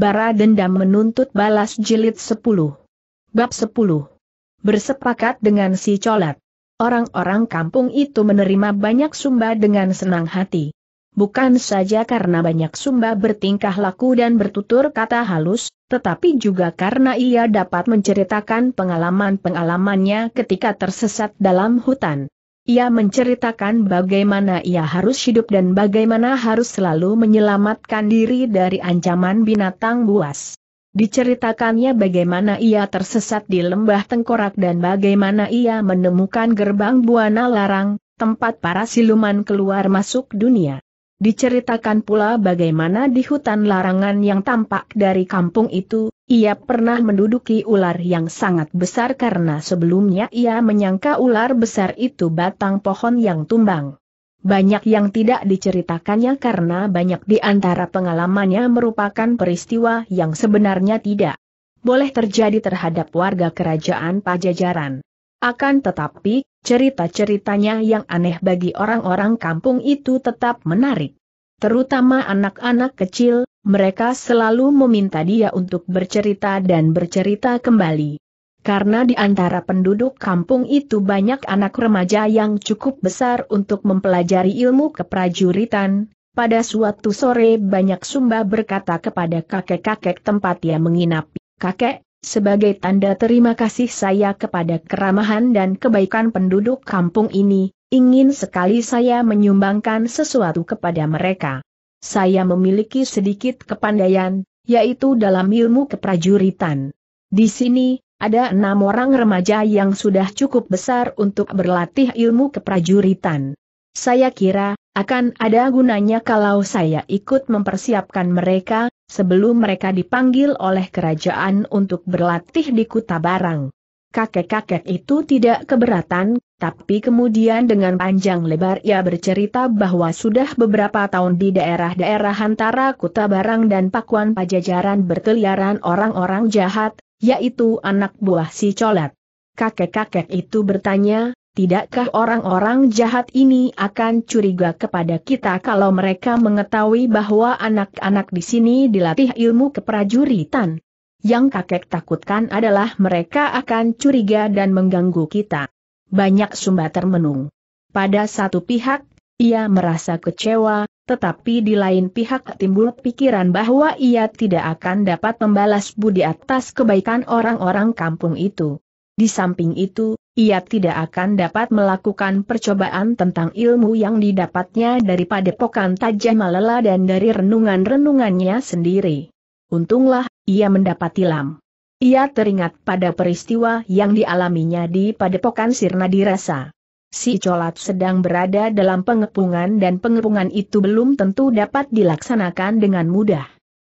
Bara Dendam menuntut balas jilid 10. Bab 10. Bersepakat dengan si colat. Orang-orang kampung itu menerima banyak sumba dengan senang hati. Bukan saja karena banyak sumba bertingkah laku dan bertutur kata halus, tetapi juga karena ia dapat menceritakan pengalaman-pengalamannya ketika tersesat dalam hutan. Ia menceritakan bagaimana ia harus hidup dan bagaimana harus selalu menyelamatkan diri dari ancaman binatang buas. Diceritakannya bagaimana ia tersesat di lembah tengkorak dan bagaimana ia menemukan gerbang Buana Larang, tempat para siluman keluar masuk dunia. Diceritakan pula bagaimana di hutan larangan yang tampak dari kampung itu, ia pernah menduduki ular yang sangat besar karena sebelumnya ia menyangka ular besar itu batang pohon yang tumbang. Banyak yang tidak diceritakannya karena banyak di antara pengalamannya merupakan peristiwa yang sebenarnya tidak boleh terjadi terhadap warga kerajaan Pajajaran. Akan tetapi, cerita-ceritanya yang aneh bagi orang-orang kampung itu tetap menarik terutama anak-anak kecil, mereka selalu meminta dia untuk bercerita dan bercerita kembali. Karena di antara penduduk kampung itu banyak anak remaja yang cukup besar untuk mempelajari ilmu keprajuritan, pada suatu sore banyak Sumba berkata kepada kakek-kakek tempat ia menginap, Kakek, sebagai tanda terima kasih saya kepada keramahan dan kebaikan penduduk kampung ini, ingin sekali saya menyumbangkan sesuatu kepada mereka. Saya memiliki sedikit kepandaian, yaitu dalam ilmu keprajuritan. Di sini, ada enam orang remaja yang sudah cukup besar untuk berlatih ilmu keprajuritan. Saya kira, akan ada gunanya kalau saya ikut mempersiapkan mereka, sebelum mereka dipanggil oleh kerajaan untuk berlatih di Kuta Barang. Kakek-kakek itu tidak keberatan, tapi kemudian dengan panjang lebar ia bercerita bahwa sudah beberapa tahun di daerah-daerah antara Kuta Barang dan Pakuan Pajajaran berkeliaran orang-orang jahat, yaitu anak buah si colat. Kakek-kakek itu bertanya, Tidakkah orang-orang jahat ini akan curiga kepada kita kalau mereka mengetahui bahwa anak-anak di sini dilatih ilmu keprajuritan? Yang kakek takutkan adalah mereka akan curiga dan mengganggu kita. Banyak sumba termenung. Pada satu pihak, ia merasa kecewa, tetapi di lain pihak timbul pikiran bahwa ia tidak akan dapat membalas budi atas kebaikan orang-orang kampung itu. Di samping itu, ia tidak akan dapat melakukan percobaan tentang ilmu yang didapatnya dari padepokan Tajam Malela dan dari renungan-renungannya sendiri. Untunglah, ia mendapat ilam. Ia teringat pada peristiwa yang dialaminya di padepokan Sirna dirasa. Si colat sedang berada dalam pengepungan dan pengepungan itu belum tentu dapat dilaksanakan dengan mudah.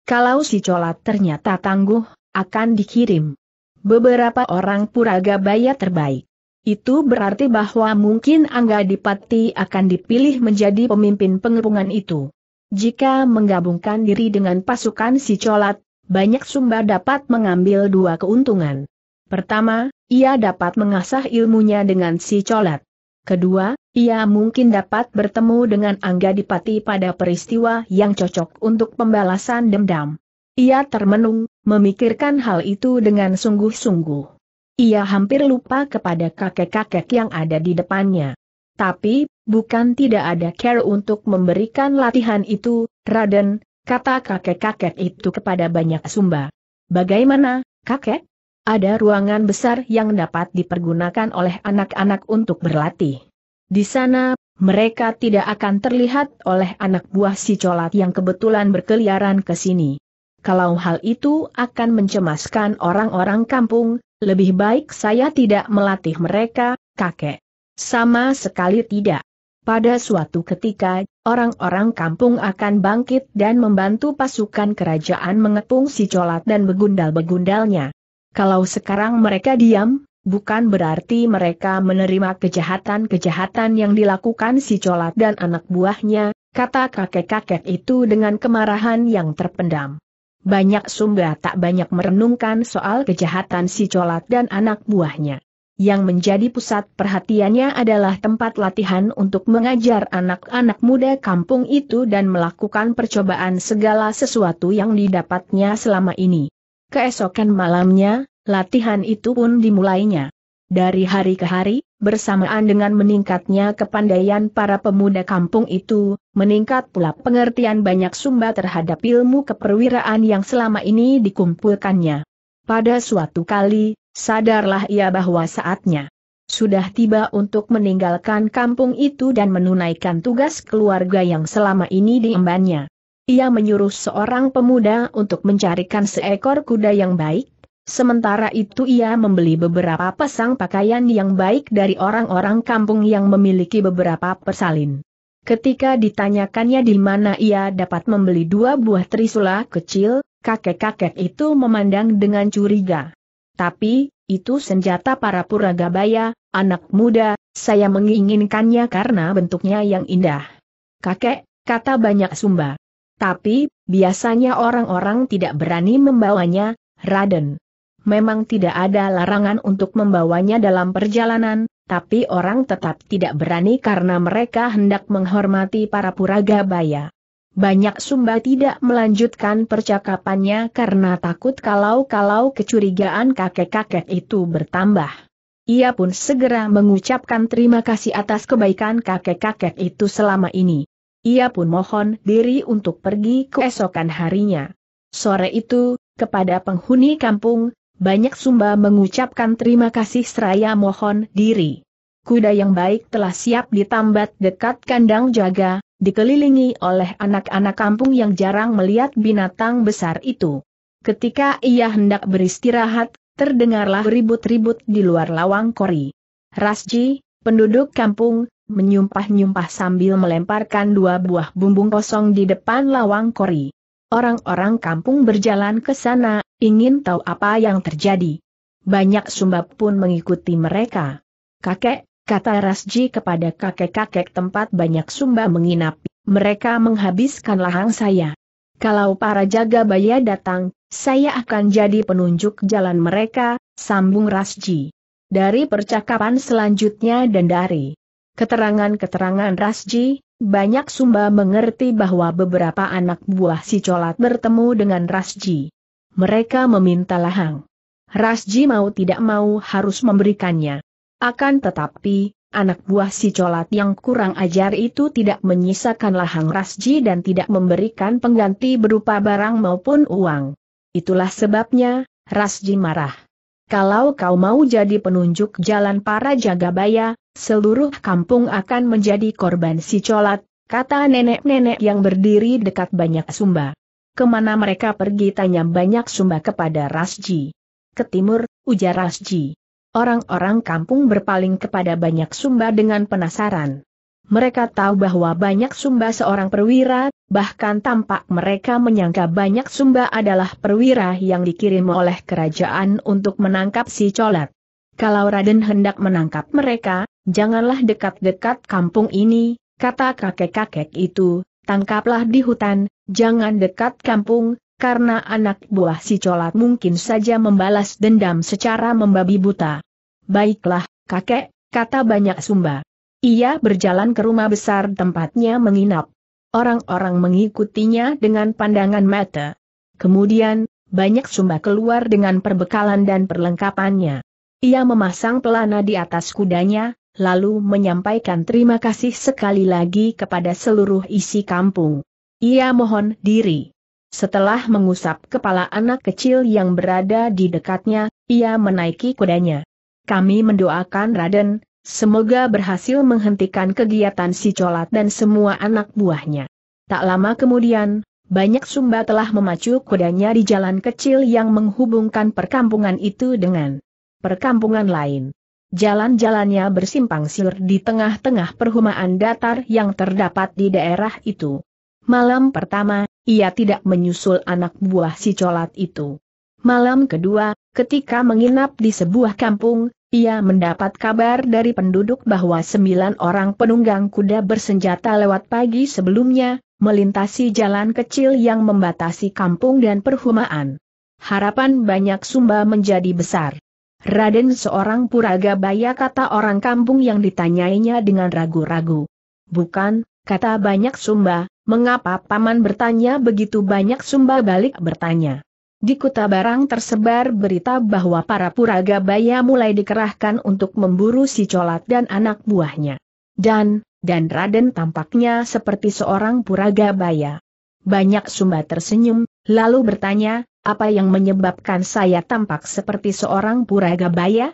Kalau si colat ternyata tangguh, akan dikirim. Beberapa orang puraga bayar terbaik itu berarti bahwa mungkin Angga Dipati akan dipilih menjadi pemimpin pengepungan itu. Jika menggabungkan diri dengan pasukan si colat, banyak sumba dapat mengambil dua keuntungan. Pertama, ia dapat mengasah ilmunya dengan si colat. Kedua, ia mungkin dapat bertemu dengan Angga Dipati pada peristiwa yang cocok untuk pembalasan dendam. Ia termenung, memikirkan hal itu dengan sungguh-sungguh. Ia hampir lupa kepada kakek-kakek yang ada di depannya. Tapi, bukan tidak ada care untuk memberikan latihan itu, Raden, kata kakek-kakek itu kepada banyak sumba. Bagaimana, kakek? Ada ruangan besar yang dapat dipergunakan oleh anak-anak untuk berlatih. Di sana, mereka tidak akan terlihat oleh anak buah si colat yang kebetulan berkeliaran ke sini. Kalau hal itu akan mencemaskan orang-orang kampung, lebih baik saya tidak melatih mereka, kakek. Sama sekali tidak. Pada suatu ketika, orang-orang kampung akan bangkit dan membantu pasukan kerajaan mengepung si colat dan begundal-begundalnya. Kalau sekarang mereka diam, bukan berarti mereka menerima kejahatan-kejahatan yang dilakukan si colat dan anak buahnya, kata kakek-kakek itu dengan kemarahan yang terpendam banyak sumba tak banyak merenungkan soal kejahatan si colat dan anak buahnya. Yang menjadi pusat perhatiannya adalah tempat latihan untuk mengajar anak-anak muda kampung itu dan melakukan percobaan segala sesuatu yang didapatnya selama ini. Keesokan malamnya, latihan itu pun dimulainya. Dari hari ke hari, Bersamaan dengan meningkatnya kepandaian para pemuda kampung itu, meningkat pula pengertian banyak sumba terhadap ilmu keperwiraan yang selama ini dikumpulkannya. Pada suatu kali, sadarlah ia bahwa saatnya sudah tiba untuk meninggalkan kampung itu dan menunaikan tugas keluarga yang selama ini diembannya. Ia menyuruh seorang pemuda untuk mencarikan seekor kuda yang baik, Sementara itu ia membeli beberapa pasang pakaian yang baik dari orang-orang kampung yang memiliki beberapa persalin. Ketika ditanyakannya di mana ia dapat membeli dua buah trisula kecil, kakek-kakek itu memandang dengan curiga. Tapi, itu senjata para puragabaya, anak muda, saya menginginkannya karena bentuknya yang indah. Kakek, kata banyak sumba. Tapi, biasanya orang-orang tidak berani membawanya, Raden memang tidak ada larangan untuk membawanya dalam perjalanan, tapi orang tetap tidak berani karena mereka hendak menghormati para puraga baya. Banyak Sumba tidak melanjutkan percakapannya karena takut kalau-kalau kecurigaan kakek-kakek itu bertambah. Ia pun segera mengucapkan terima kasih atas kebaikan kakek-kakek itu selama ini. Ia pun mohon diri untuk pergi keesokan harinya. Sore itu, kepada penghuni kampung, banyak Sumba mengucapkan terima kasih seraya mohon diri. Kuda yang baik telah siap ditambat dekat kandang jaga, dikelilingi oleh anak-anak kampung yang jarang melihat binatang besar itu. Ketika ia hendak beristirahat, terdengarlah ribut-ribut di luar lawang kori. Rasji, penduduk kampung, menyumpah-nyumpah sambil melemparkan dua buah bumbung kosong di depan lawang kori. Orang-orang kampung berjalan ke sana, ingin tahu apa yang terjadi. Banyak Sumba pun mengikuti mereka. Kakek, kata Rasji kepada kakek-kakek tempat banyak sumba menginap, mereka menghabiskan lahang saya. Kalau para jaga baya datang, saya akan jadi penunjuk jalan mereka, sambung Rasji. Dari percakapan selanjutnya dan dari keterangan-keterangan Rasji, banyak Sumba mengerti bahwa beberapa anak buah si colat bertemu dengan Rasji. Mereka meminta lahang. Rasji mau tidak mau harus memberikannya. Akan tetapi, anak buah si colat yang kurang ajar itu tidak menyisakan lahang Rasji dan tidak memberikan pengganti berupa barang maupun uang. Itulah sebabnya, Rasji marah. Kalau kau mau jadi penunjuk jalan para jagabaya, seluruh kampung akan menjadi korban si colat, kata nenek-nenek yang berdiri dekat banyak sumba. Kemana mereka pergi tanya banyak sumba kepada Rasji. Ke timur, ujar Rasji. Orang-orang kampung berpaling kepada banyak sumba dengan penasaran. Mereka tahu bahwa banyak sumba seorang perwira, bahkan tampak mereka menyangka banyak sumba adalah perwira yang dikirim oleh kerajaan untuk menangkap si colat. Kalau Raden hendak menangkap mereka, janganlah dekat-dekat kampung ini, kata kakek-kakek itu, tangkaplah di hutan, jangan dekat kampung, karena anak buah si colat mungkin saja membalas dendam secara membabi buta. Baiklah, kakek, kata banyak sumba. Ia berjalan ke rumah besar tempatnya menginap. Orang-orang mengikutinya dengan pandangan mata. Kemudian, banyak sumba keluar dengan perbekalan dan perlengkapannya. Ia memasang pelana di atas kudanya, lalu menyampaikan terima kasih sekali lagi kepada seluruh isi kampung. Ia mohon diri. Setelah mengusap kepala anak kecil yang berada di dekatnya, ia menaiki kudanya. Kami mendoakan Raden, semoga berhasil menghentikan kegiatan si colat dan semua anak buahnya. Tak lama kemudian, banyak sumba telah memacu kudanya di jalan kecil yang menghubungkan perkampungan itu dengan perkampungan lain. Jalan-jalannya bersimpang siur di tengah-tengah perhumaan datar yang terdapat di daerah itu. Malam pertama, ia tidak menyusul anak buah si colat itu. Malam kedua, ketika menginap di sebuah kampung, ia mendapat kabar dari penduduk bahwa sembilan orang penunggang kuda bersenjata lewat pagi sebelumnya, melintasi jalan kecil yang membatasi kampung dan perhumaan. Harapan banyak Sumba menjadi besar. Raden seorang puraga baya kata orang kampung yang ditanyainya dengan ragu-ragu. Bukan, kata banyak sumba, mengapa paman bertanya begitu banyak sumba balik bertanya. Di kota barang tersebar berita bahwa para puraga baya mulai dikerahkan untuk memburu si colat dan anak buahnya. Dan, dan Raden tampaknya seperti seorang puraga baya. Banyak sumba tersenyum, lalu bertanya, apa yang menyebabkan saya tampak seperti seorang puraga puragabaya?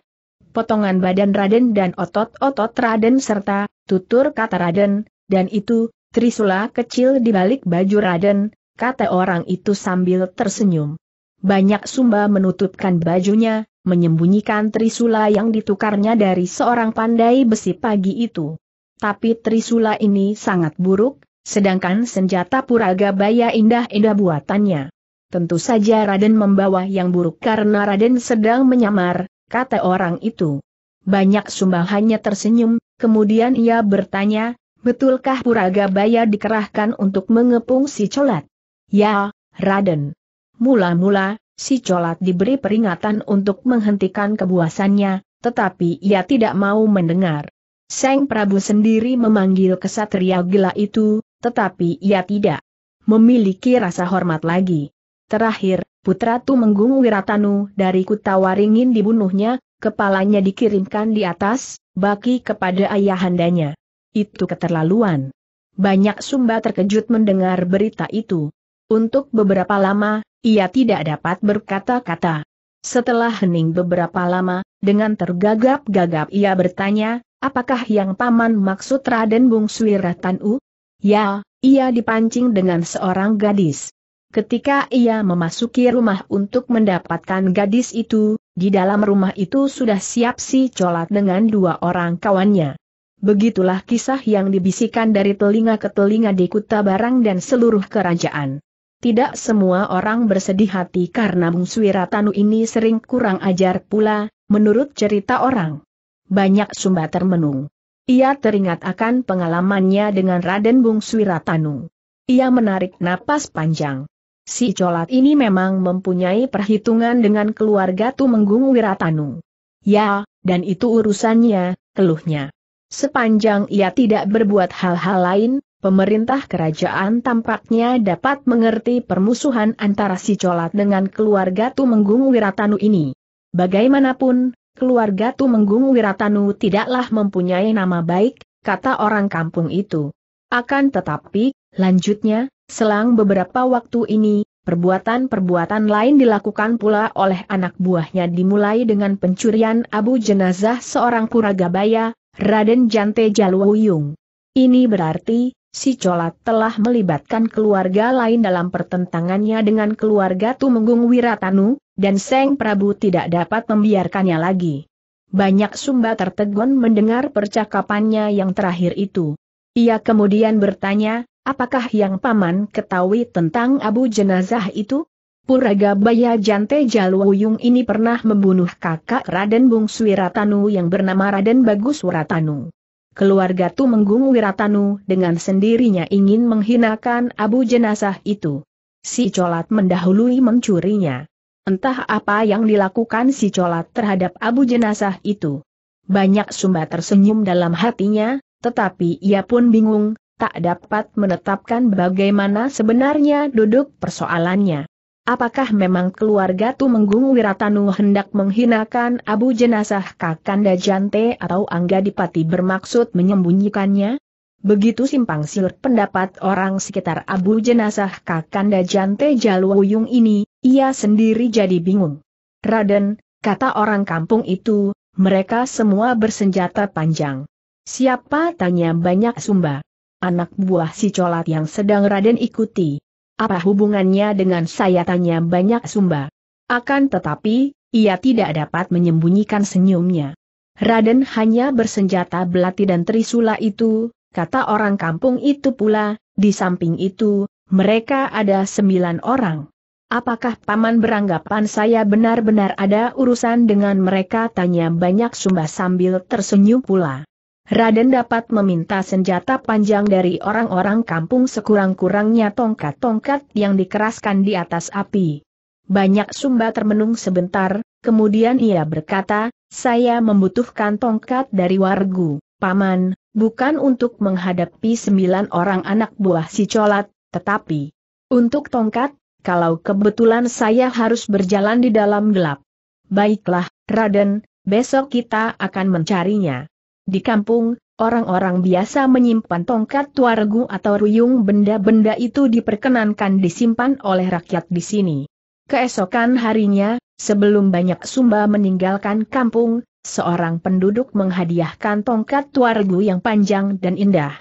Potongan badan Raden dan otot-otot Raden serta, tutur kata Raden, dan itu, Trisula kecil di balik baju Raden, kata orang itu sambil tersenyum. Banyak sumba menutupkan bajunya, menyembunyikan Trisula yang ditukarnya dari seorang pandai besi pagi itu. Tapi Trisula ini sangat buruk, sedangkan senjata puraga baya indah-indah buatannya. Tentu saja Raden membawa yang buruk karena Raden sedang menyamar, kata orang itu. Banyak hanya tersenyum, kemudian ia bertanya, betulkah Puraga Baya dikerahkan untuk mengepung si colat? Ya, Raden. Mula-mula, si colat diberi peringatan untuk menghentikan kebuasannya, tetapi ia tidak mau mendengar. Seng Prabu sendiri memanggil kesatria gila itu, tetapi ia tidak memiliki rasa hormat lagi. Terakhir, putra Menggung Wiratanu dari Kutawaringin dibunuhnya, kepalanya dikirimkan di atas, baki kepada ayahandanya. Itu keterlaluan. Banyak sumba terkejut mendengar berita itu. Untuk beberapa lama, ia tidak dapat berkata-kata. Setelah hening beberapa lama, dengan tergagap-gagap ia bertanya, apakah yang paman maksud Raden Bung Suwiratanu? Ya, ia dipancing dengan seorang gadis. Ketika ia memasuki rumah untuk mendapatkan gadis itu, di dalam rumah itu sudah siap si colat dengan dua orang kawannya. Begitulah kisah yang dibisikkan dari telinga ke telinga di Kuta Barang dan seluruh kerajaan. Tidak semua orang bersedih hati karena Bungsu Tanu ini sering kurang ajar pula, menurut cerita orang. Banyak sumba termenung. Ia teringat akan pengalamannya dengan Raden Bungsu Tanu. Ia menarik napas panjang. Si colat ini memang mempunyai perhitungan dengan keluarga Tumenggung Wiratanu. Ya, dan itu urusannya, keluhnya. Sepanjang ia tidak berbuat hal-hal lain, pemerintah kerajaan tampaknya dapat mengerti permusuhan antara si colat dengan keluarga Tumenggung Wiratanu ini. Bagaimanapun, keluarga Tumenggung Wiratanu tidaklah mempunyai nama baik, kata orang kampung itu. Akan tetapi, lanjutnya, Selang beberapa waktu ini, perbuatan-perbuatan lain dilakukan pula oleh anak buahnya dimulai dengan pencurian abu jenazah seorang Puragabaya, Raden Jante Jaluwuyung. Ini berarti, si Colat telah melibatkan keluarga lain dalam pertentangannya dengan keluarga Tumenggung Wiratanu, dan Seng Prabu tidak dapat membiarkannya lagi. Banyak sumba tertegun mendengar percakapannya yang terakhir itu. Ia kemudian bertanya, Apakah yang paman ketahui tentang abu jenazah itu? Puraga Baya Jante Jaluwuyung ini pernah membunuh kakak Raden Bung Wiratanu yang bernama Raden Bagus Wiratanu. Keluarga Tumenggung Wiratanu dengan sendirinya ingin menghinakan abu jenazah itu. Si Colat mendahului mencurinya. Entah apa yang dilakukan si Colat terhadap abu jenazah itu. Banyak sumba tersenyum dalam hatinya, tetapi ia pun bingung, tak dapat menetapkan bagaimana sebenarnya duduk persoalannya. Apakah memang keluarga Tu Tumenggung Wiratanu hendak menghinakan abu jenazah Kakanda Jante atau Angga Dipati bermaksud menyembunyikannya? Begitu simpang siur pendapat orang sekitar abu jenazah Kakanda Jante Jaluwuyung ini, ia sendiri jadi bingung. Raden, kata orang kampung itu, mereka semua bersenjata panjang. Siapa tanya banyak sumba anak buah si colat yang sedang Raden ikuti. Apa hubungannya dengan saya tanya banyak sumba? Akan tetapi, ia tidak dapat menyembunyikan senyumnya. Raden hanya bersenjata belati dan trisula itu, kata orang kampung itu pula, di samping itu, mereka ada sembilan orang. Apakah paman beranggapan saya benar-benar ada urusan dengan mereka? Tanya banyak sumba sambil tersenyum pula. Raden dapat meminta senjata panjang dari orang-orang kampung sekurang-kurangnya tongkat-tongkat yang dikeraskan di atas api. Banyak sumba termenung sebentar, kemudian ia berkata, saya membutuhkan tongkat dari wargu, paman, bukan untuk menghadapi sembilan orang anak buah si colat, tetapi untuk tongkat, kalau kebetulan saya harus berjalan di dalam gelap. Baiklah, Raden, besok kita akan mencarinya. Di kampung, orang-orang biasa menyimpan tongkat tuaregu atau ruyung benda-benda itu diperkenankan disimpan oleh rakyat di sini. Keesokan harinya, sebelum banyak Sumba meninggalkan kampung, seorang penduduk menghadiahkan tongkat tuaregu yang panjang dan indah.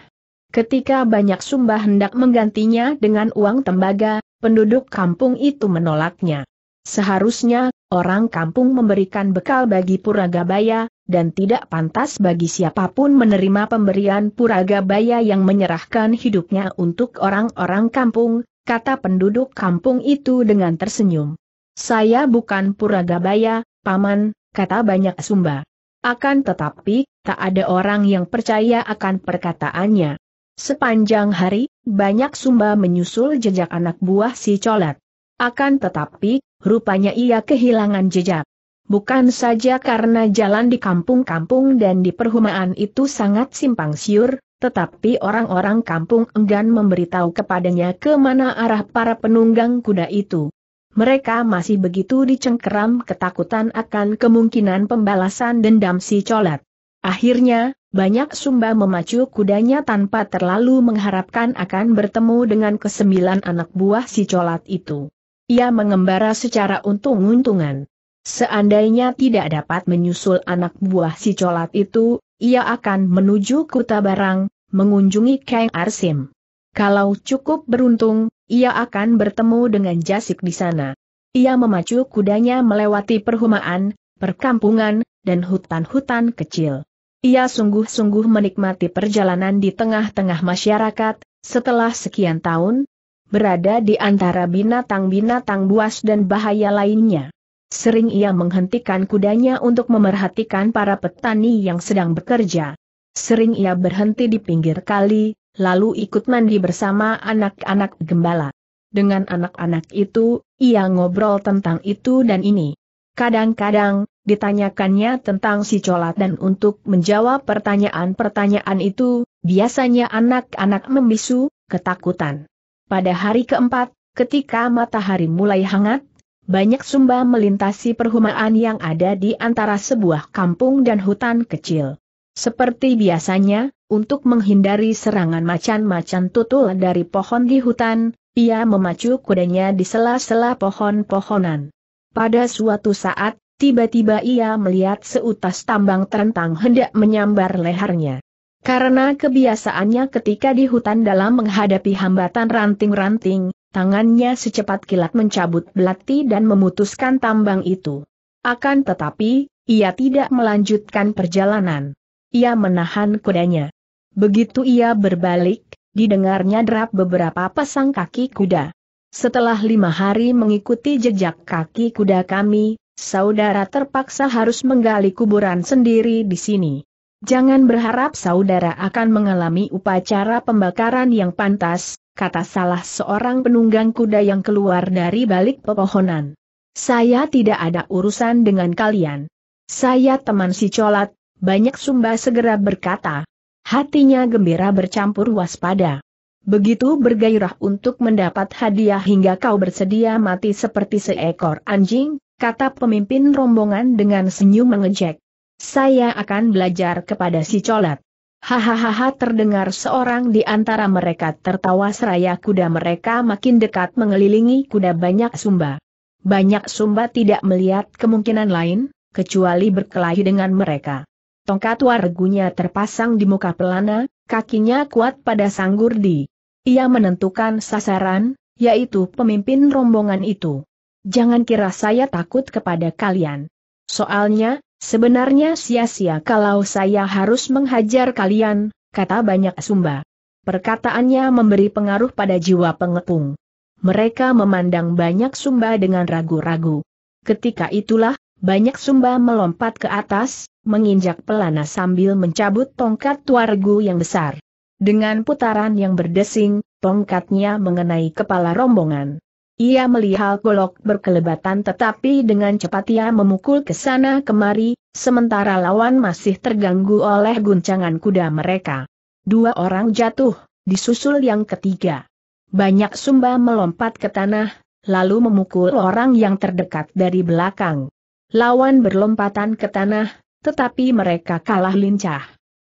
Ketika banyak Sumba hendak menggantinya dengan uang tembaga, penduduk kampung itu menolaknya. Seharusnya, orang kampung memberikan bekal bagi Puragabaya, dan tidak pantas bagi siapapun menerima pemberian Puragabaya yang menyerahkan hidupnya untuk orang-orang kampung, kata penduduk kampung itu dengan tersenyum. Saya bukan Puragabaya, Paman, kata banyak sumba. Akan tetapi, tak ada orang yang percaya akan perkataannya. Sepanjang hari, banyak sumba menyusul jejak anak buah si colat. Akan tetapi, rupanya ia kehilangan jejak. Bukan saja karena jalan di kampung-kampung dan di perhumaan itu sangat simpang siur, tetapi orang-orang kampung enggan memberitahu kepadanya ke mana arah para penunggang kuda itu. Mereka masih begitu dicengkeram ketakutan akan kemungkinan pembalasan dendam si colat. Akhirnya, banyak sumba memacu kudanya tanpa terlalu mengharapkan akan bertemu dengan kesembilan anak buah si colat itu ia mengembara secara untung-untungan. Seandainya tidak dapat menyusul anak buah si colat itu, ia akan menuju Kuta Barang, mengunjungi Kang Arsim. Kalau cukup beruntung, ia akan bertemu dengan Jasik di sana. Ia memacu kudanya melewati perhumaan, perkampungan, dan hutan-hutan kecil. Ia sungguh-sungguh menikmati perjalanan di tengah-tengah masyarakat, setelah sekian tahun, berada di antara binatang-binatang buas dan bahaya lainnya. Sering ia menghentikan kudanya untuk memerhatikan para petani yang sedang bekerja. Sering ia berhenti di pinggir kali, lalu ikut mandi bersama anak-anak gembala. Dengan anak-anak itu, ia ngobrol tentang itu dan ini. Kadang-kadang, ditanyakannya tentang si colat dan untuk menjawab pertanyaan-pertanyaan itu, biasanya anak-anak membisu, ketakutan. Pada hari keempat, ketika matahari mulai hangat, banyak sumba melintasi perhumaan yang ada di antara sebuah kampung dan hutan kecil. Seperti biasanya, untuk menghindari serangan macan-macan tutul dari pohon di hutan, ia memacu kudanya di sela-sela pohon-pohonan. Pada suatu saat, tiba-tiba ia melihat seutas tambang terentang hendak menyambar lehernya. Karena kebiasaannya ketika di hutan dalam menghadapi hambatan ranting-ranting, tangannya secepat kilat mencabut belati dan memutuskan tambang itu. Akan tetapi, ia tidak melanjutkan perjalanan. Ia menahan kudanya. Begitu ia berbalik, didengarnya derap beberapa pasang kaki kuda. Setelah lima hari mengikuti jejak kaki kuda kami, saudara terpaksa harus menggali kuburan sendiri di sini. Jangan berharap saudara akan mengalami upacara pembakaran yang pantas, kata salah seorang penunggang kuda yang keluar dari balik pepohonan. Saya tidak ada urusan dengan kalian. Saya teman si colat, banyak sumba segera berkata. Hatinya gembira bercampur waspada. Begitu bergairah untuk mendapat hadiah hingga kau bersedia mati seperti seekor anjing, kata pemimpin rombongan dengan senyum mengejek. Saya akan belajar kepada si colat. Hahaha terdengar seorang di antara mereka tertawa seraya kuda mereka makin dekat mengelilingi kuda banyak sumba. Banyak sumba tidak melihat kemungkinan lain, kecuali berkelahi dengan mereka. Tongkat wargunya terpasang di muka pelana, kakinya kuat pada sanggurdi. Ia menentukan sasaran, yaitu pemimpin rombongan itu. Jangan kira saya takut kepada kalian. Soalnya, Sebenarnya sia-sia kalau saya harus menghajar kalian, kata banyak sumba. Perkataannya memberi pengaruh pada jiwa pengepung. Mereka memandang banyak sumba dengan ragu-ragu. Ketika itulah, banyak sumba melompat ke atas, menginjak pelana sambil mencabut tongkat tuargu yang besar. Dengan putaran yang berdesing, tongkatnya mengenai kepala rombongan. Ia melihat golok berkelebatan tetapi dengan cepat ia memukul ke sana kemari, sementara lawan masih terganggu oleh guncangan kuda mereka. Dua orang jatuh, disusul yang ketiga. Banyak sumba melompat ke tanah, lalu memukul orang yang terdekat dari belakang. Lawan berlompatan ke tanah, tetapi mereka kalah lincah.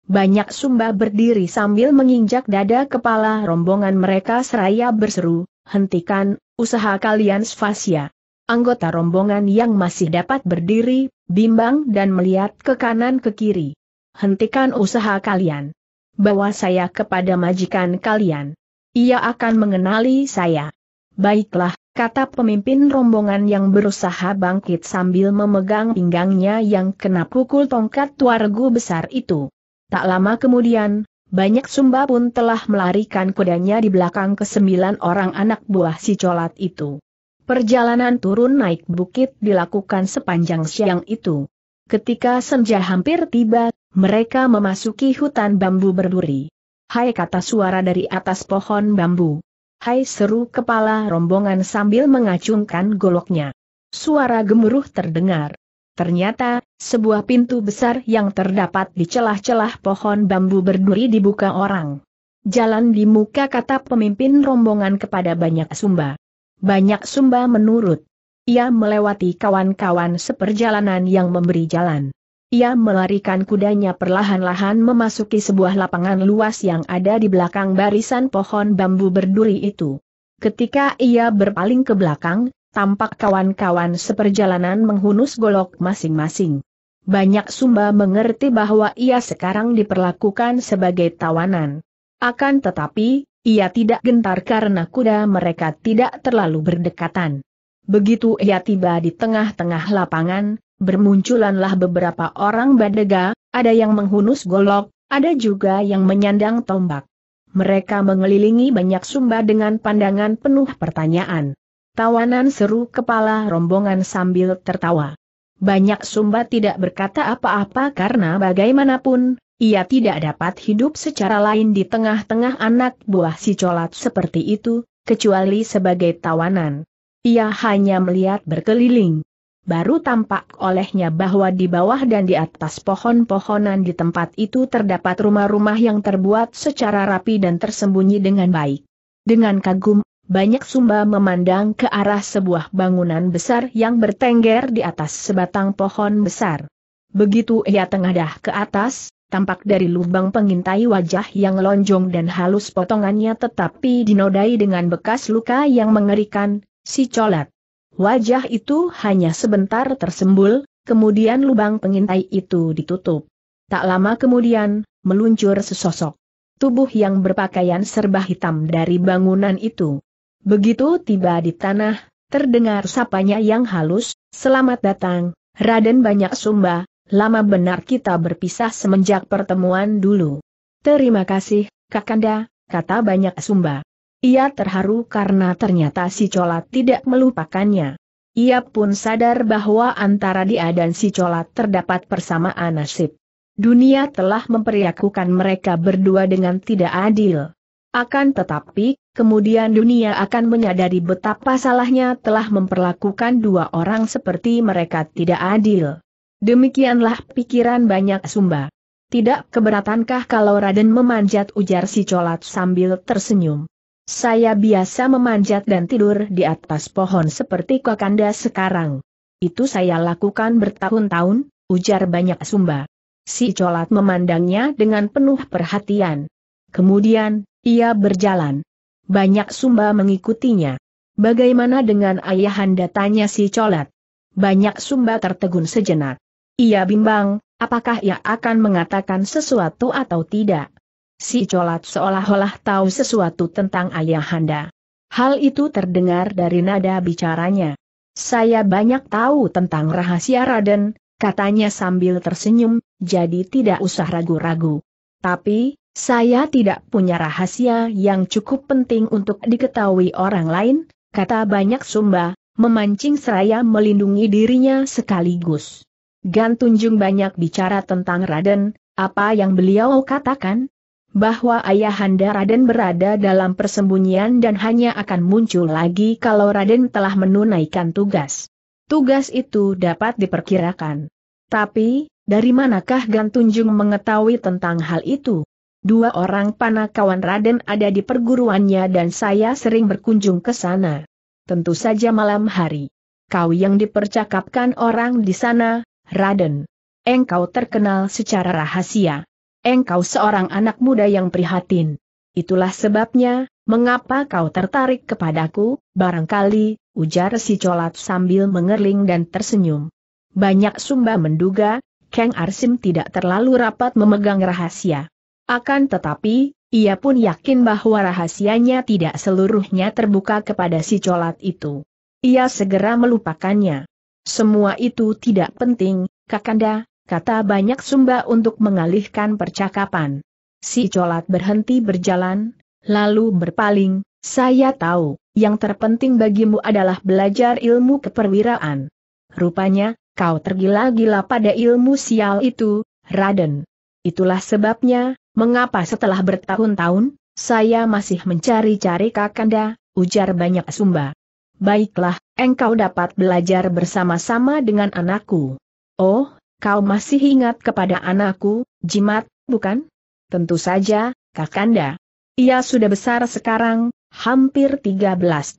Banyak sumba berdiri sambil menginjak dada kepala rombongan mereka seraya berseru, hentikan, usaha kalian sfasia. Anggota rombongan yang masih dapat berdiri, bimbang dan melihat ke kanan ke kiri. Hentikan usaha kalian. Bawa saya kepada majikan kalian. Ia akan mengenali saya. Baiklah, kata pemimpin rombongan yang berusaha bangkit sambil memegang pinggangnya yang kena pukul tongkat tuargu besar itu. Tak lama kemudian, banyak Sumba pun telah melarikan kudanya di belakang kesembilan orang anak buah si colat itu. Perjalanan turun naik bukit dilakukan sepanjang siang itu. Ketika senja hampir tiba, mereka memasuki hutan bambu berduri. Hai kata suara dari atas pohon bambu. Hai seru kepala rombongan sambil mengacungkan goloknya. Suara gemuruh terdengar. Ternyata, sebuah pintu besar yang terdapat di celah-celah pohon bambu berduri dibuka orang. Jalan di muka kata pemimpin rombongan kepada banyak sumba. Banyak sumba menurut. Ia melewati kawan-kawan seperjalanan yang memberi jalan. Ia melarikan kudanya perlahan-lahan memasuki sebuah lapangan luas yang ada di belakang barisan pohon bambu berduri itu. Ketika ia berpaling ke belakang, tampak kawan-kawan seperjalanan menghunus golok masing-masing. Banyak Sumba mengerti bahwa ia sekarang diperlakukan sebagai tawanan. Akan tetapi, ia tidak gentar karena kuda mereka tidak terlalu berdekatan. Begitu ia tiba di tengah-tengah lapangan, bermunculanlah beberapa orang badega, ada yang menghunus golok, ada juga yang menyandang tombak. Mereka mengelilingi banyak sumba dengan pandangan penuh pertanyaan. Tawanan seru kepala rombongan sambil tertawa. Banyak Sumba tidak berkata apa-apa karena bagaimanapun, ia tidak dapat hidup secara lain di tengah-tengah anak buah si colat seperti itu, kecuali sebagai tawanan. Ia hanya melihat berkeliling. Baru tampak olehnya bahwa di bawah dan di atas pohon-pohonan di tempat itu terdapat rumah-rumah yang terbuat secara rapi dan tersembunyi dengan baik. Dengan kagum, banyak sumba memandang ke arah sebuah bangunan besar yang bertengger di atas sebatang pohon besar. Begitu ia tengadah ke atas, tampak dari lubang pengintai wajah yang lonjong dan halus potongannya tetapi dinodai dengan bekas luka yang mengerikan, si colat. Wajah itu hanya sebentar tersembul, kemudian lubang pengintai itu ditutup. Tak lama kemudian, meluncur sesosok tubuh yang berpakaian serba hitam dari bangunan itu. Begitu tiba di tanah, terdengar sapanya yang halus, selamat datang, Raden Banyak Sumba, lama benar kita berpisah semenjak pertemuan dulu. Terima kasih, Kakanda, kata Banyak Sumba. Ia terharu karena ternyata si Colat tidak melupakannya. Ia pun sadar bahwa antara dia dan si Colat terdapat persamaan nasib. Dunia telah memperlakukan mereka berdua dengan tidak adil. Akan tetapi, kemudian dunia akan menyadari betapa salahnya telah memperlakukan dua orang seperti mereka tidak adil. Demikianlah pikiran banyak sumba. Tidak keberatankah kalau Raden memanjat ujar si colat sambil tersenyum. Saya biasa memanjat dan tidur di atas pohon seperti kakanda sekarang. Itu saya lakukan bertahun-tahun, ujar banyak sumba. Si colat memandangnya dengan penuh perhatian. Kemudian, ia berjalan. Banyak Sumba mengikutinya. Bagaimana dengan ayahanda tanya si colat? Banyak Sumba tertegun sejenak. Ia bimbang, apakah ia akan mengatakan sesuatu atau tidak? Si colat seolah-olah tahu sesuatu tentang ayahanda. Hal itu terdengar dari nada bicaranya. Saya banyak tahu tentang rahasia Raden, katanya sambil tersenyum, jadi tidak usah ragu-ragu. Tapi, saya tidak punya rahasia yang cukup penting untuk diketahui orang lain, kata banyak sumba, memancing seraya melindungi dirinya sekaligus. Gantunjung banyak bicara tentang Raden, apa yang beliau katakan? Bahwa ayahanda Raden berada dalam persembunyian dan hanya akan muncul lagi kalau Raden telah menunaikan tugas. Tugas itu dapat diperkirakan. Tapi, dari manakah Gantunjung mengetahui tentang hal itu? Dua orang panakawan Raden ada di perguruannya dan saya sering berkunjung ke sana. Tentu saja malam hari. Kau yang dipercakapkan orang di sana, Raden. Engkau terkenal secara rahasia. Engkau seorang anak muda yang prihatin. Itulah sebabnya, mengapa kau tertarik kepadaku, barangkali, ujar si colat sambil mengerling dan tersenyum. Banyak sumba menduga, Kang Arsim tidak terlalu rapat memegang rahasia. Akan tetapi, ia pun yakin bahwa rahasianya tidak seluruhnya terbuka kepada si colat itu. Ia segera melupakannya. Semua itu tidak penting, Kakanda, kata banyak sumba untuk mengalihkan percakapan. Si colat berhenti berjalan, lalu berpaling, saya tahu, yang terpenting bagimu adalah belajar ilmu keperwiraan. Rupanya, kau tergila-gila pada ilmu sial itu, Raden. Itulah sebabnya, Mengapa setelah bertahun-tahun, saya masih mencari-cari Kakanda, ujar banyak sumba. Baiklah, engkau dapat belajar bersama-sama dengan anakku. Oh, kau masih ingat kepada anakku, jimat, bukan? Tentu saja, Kakanda. Ia sudah besar sekarang, hampir 13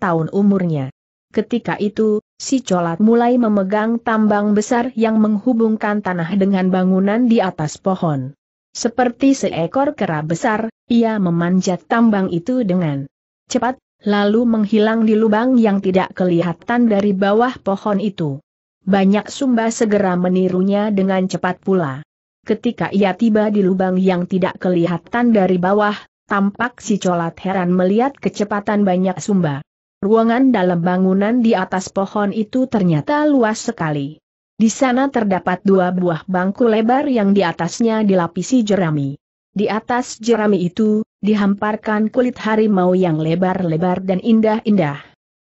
tahun umurnya. Ketika itu, si colat mulai memegang tambang besar yang menghubungkan tanah dengan bangunan di atas pohon. Seperti seekor kera besar, ia memanjat tambang itu dengan cepat, lalu menghilang di lubang yang tidak kelihatan dari bawah pohon itu. Banyak sumba segera menirunya dengan cepat pula. Ketika ia tiba di lubang yang tidak kelihatan dari bawah, tampak si colat heran melihat kecepatan banyak sumba. Ruangan dalam bangunan di atas pohon itu ternyata luas sekali. Di sana terdapat dua buah bangku lebar yang di atasnya dilapisi jerami. Di atas jerami itu, dihamparkan kulit harimau yang lebar-lebar dan indah-indah.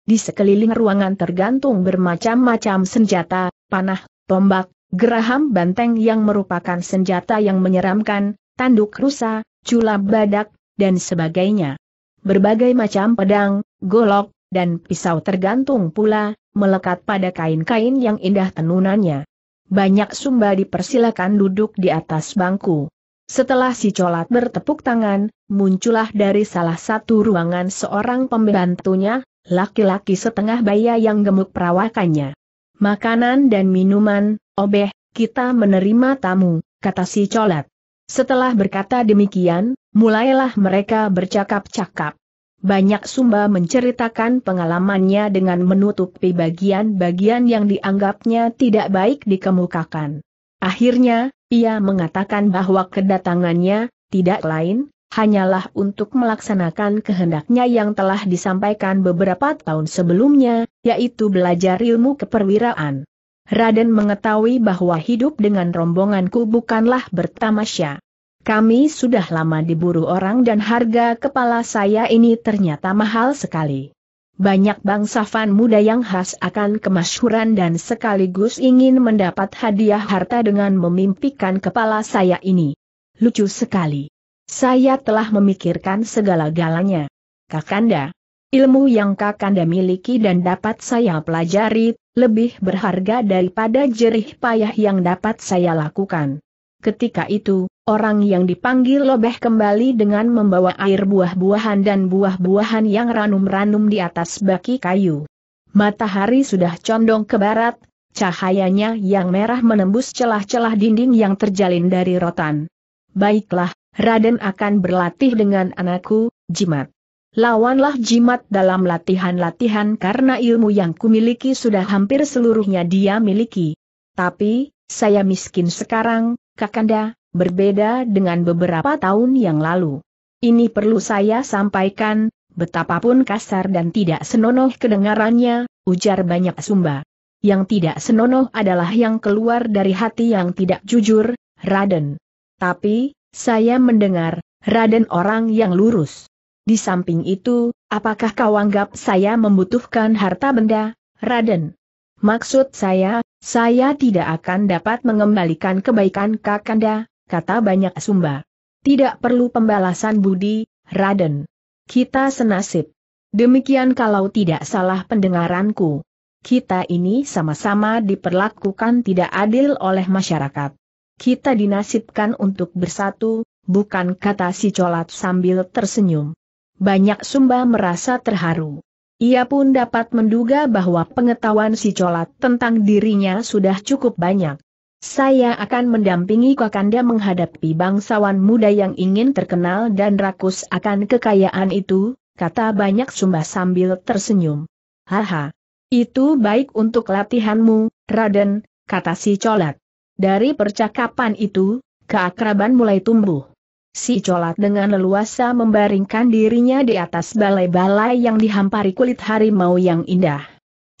Di sekeliling ruangan tergantung bermacam-macam senjata, panah, tombak, geraham banteng yang merupakan senjata yang menyeramkan, tanduk rusa, culap badak, dan sebagainya. Berbagai macam pedang, golok, dan pisau tergantung pula, melekat pada kain-kain yang indah tenunannya. Banyak sumba dipersilakan duduk di atas bangku. Setelah si colat bertepuk tangan, muncullah dari salah satu ruangan seorang pembantunya, laki-laki setengah baya yang gemuk perawakannya. Makanan dan minuman, obeh, kita menerima tamu, kata si colat. Setelah berkata demikian, mulailah mereka bercakap-cakap. Banyak sumba menceritakan pengalamannya dengan menutupi bagian-bagian yang dianggapnya tidak baik dikemukakan. Akhirnya, ia mengatakan bahwa kedatangannya, tidak lain, hanyalah untuk melaksanakan kehendaknya yang telah disampaikan beberapa tahun sebelumnya, yaitu belajar ilmu keperwiraan. Raden mengetahui bahwa hidup dengan rombonganku bukanlah bertamasya. Kami sudah lama diburu orang dan harga kepala saya ini ternyata mahal sekali. Banyak bangsawan muda yang khas akan kemasyhuran dan sekaligus ingin mendapat hadiah harta dengan memimpikan kepala saya ini. Lucu sekali. Saya telah memikirkan segala-galanya. Kakanda, ilmu yang Kakanda miliki dan dapat saya pelajari, lebih berharga daripada jerih payah yang dapat saya lakukan. Ketika itu, orang yang dipanggil Lobeh kembali dengan membawa air buah-buahan dan buah-buahan yang ranum-ranum di atas baki kayu. Matahari sudah condong ke barat, cahayanya yang merah menembus celah-celah dinding yang terjalin dari rotan. Baiklah, Raden akan berlatih dengan anakku, jimat. Lawanlah jimat dalam latihan-latihan karena ilmu yang kumiliki sudah hampir seluruhnya dia miliki. Tapi, saya miskin sekarang, Kakanda, berbeda dengan beberapa tahun yang lalu. Ini perlu saya sampaikan, betapapun kasar dan tidak senonoh kedengarannya, ujar banyak sumba. Yang tidak senonoh adalah yang keluar dari hati yang tidak jujur, Raden. Tapi, saya mendengar, Raden orang yang lurus. Di samping itu, apakah kau anggap saya membutuhkan harta benda, Raden? Maksud saya, saya tidak akan dapat mengembalikan kebaikan Kakanda, kata banyak Sumba. Tidak perlu pembalasan budi, Raden. Kita senasib. Demikian kalau tidak salah pendengaranku. Kita ini sama-sama diperlakukan tidak adil oleh masyarakat. Kita dinasibkan untuk bersatu, bukan kata si colat sambil tersenyum. Banyak Sumba merasa terharu. Ia pun dapat menduga bahwa pengetahuan si colat tentang dirinya sudah cukup banyak. Saya akan mendampingi Kakanda menghadapi bangsawan muda yang ingin terkenal dan rakus akan kekayaan itu, kata banyak sumba sambil tersenyum. Haha. Itu baik untuk latihanmu, Raden, kata si Colat. Dari percakapan itu, keakraban mulai tumbuh. Si Colat dengan leluasa membaringkan dirinya di atas balai-balai yang dihampari kulit harimau yang indah.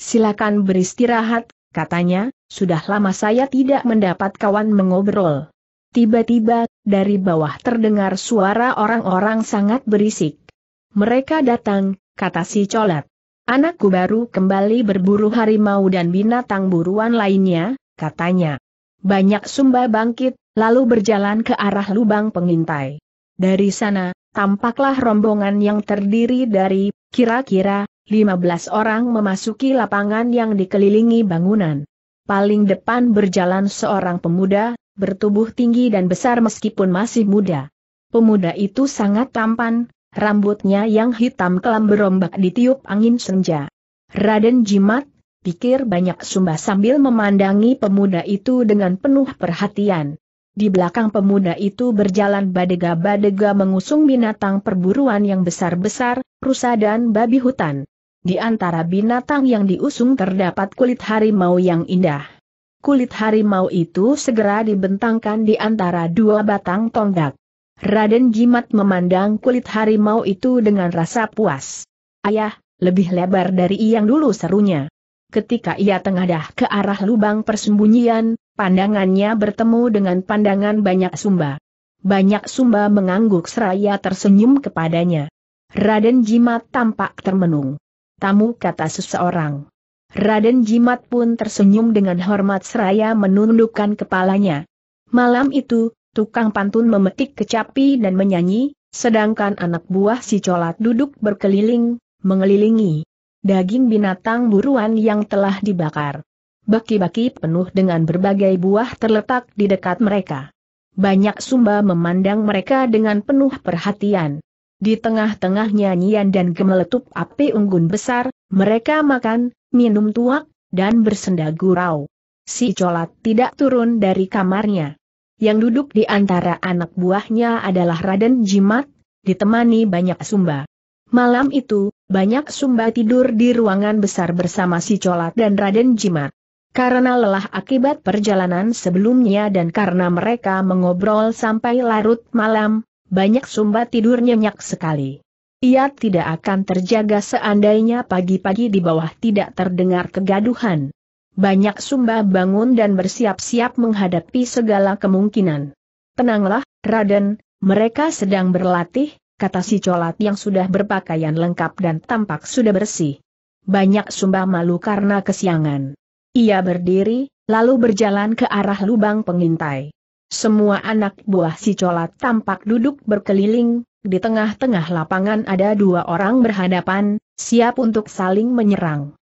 Silakan beristirahat, Katanya, sudah lama saya tidak mendapat kawan mengobrol. Tiba-tiba, dari bawah terdengar suara orang-orang sangat berisik. Mereka datang, kata si colet. Anakku baru kembali berburu harimau dan binatang buruan lainnya, katanya. Banyak sumba bangkit, lalu berjalan ke arah lubang pengintai. Dari sana, tampaklah rombongan yang terdiri dari, kira-kira, 15 orang memasuki lapangan yang dikelilingi bangunan. Paling depan berjalan seorang pemuda, bertubuh tinggi dan besar meskipun masih muda. Pemuda itu sangat tampan, rambutnya yang hitam kelam berombak ditiup angin senja. Raden Jimat, pikir banyak sumba sambil memandangi pemuda itu dengan penuh perhatian. Di belakang pemuda itu berjalan badega-badega mengusung binatang perburuan yang besar-besar, rusa dan babi hutan. Di antara binatang yang diusung terdapat kulit harimau yang indah. Kulit harimau itu segera dibentangkan di antara dua batang tonggak. Raden Jimat memandang kulit harimau itu dengan rasa puas. Ayah, lebih lebar dari yang dulu serunya ketika ia tengadah ke arah lubang persembunyian, pandangannya bertemu dengan pandangan banyak sumba. Banyak sumba mengangguk seraya tersenyum kepadanya. Raden Jimat tampak termenung. Tamu kata seseorang. Raden Jimat pun tersenyum dengan hormat seraya menundukkan kepalanya. Malam itu, tukang pantun memetik kecapi dan menyanyi, sedangkan anak buah si colat duduk berkeliling, mengelilingi daging binatang buruan yang telah dibakar. Baki-baki penuh dengan berbagai buah terletak di dekat mereka. Banyak sumba memandang mereka dengan penuh perhatian. Di tengah-tengah nyanyian dan gemeletup api unggun besar, mereka makan, minum tuak, dan bersenda gurau. Si colat tidak turun dari kamarnya. Yang duduk di antara anak buahnya adalah Raden Jimat, ditemani banyak sumba. Malam itu, banyak Sumba tidur di ruangan besar bersama si Colat dan Raden Jimat. Karena lelah akibat perjalanan sebelumnya dan karena mereka mengobrol sampai larut malam, banyak Sumba tidur nyenyak sekali. Ia tidak akan terjaga seandainya pagi-pagi di bawah tidak terdengar kegaduhan. Banyak Sumba bangun dan bersiap-siap menghadapi segala kemungkinan. Tenanglah, Raden, mereka sedang berlatih, kata si colat yang sudah berpakaian lengkap dan tampak sudah bersih. Banyak Sumba malu karena kesiangan. Ia berdiri, lalu berjalan ke arah lubang pengintai. Semua anak buah si colat tampak duduk berkeliling, di tengah-tengah lapangan ada dua orang berhadapan, siap untuk saling menyerang.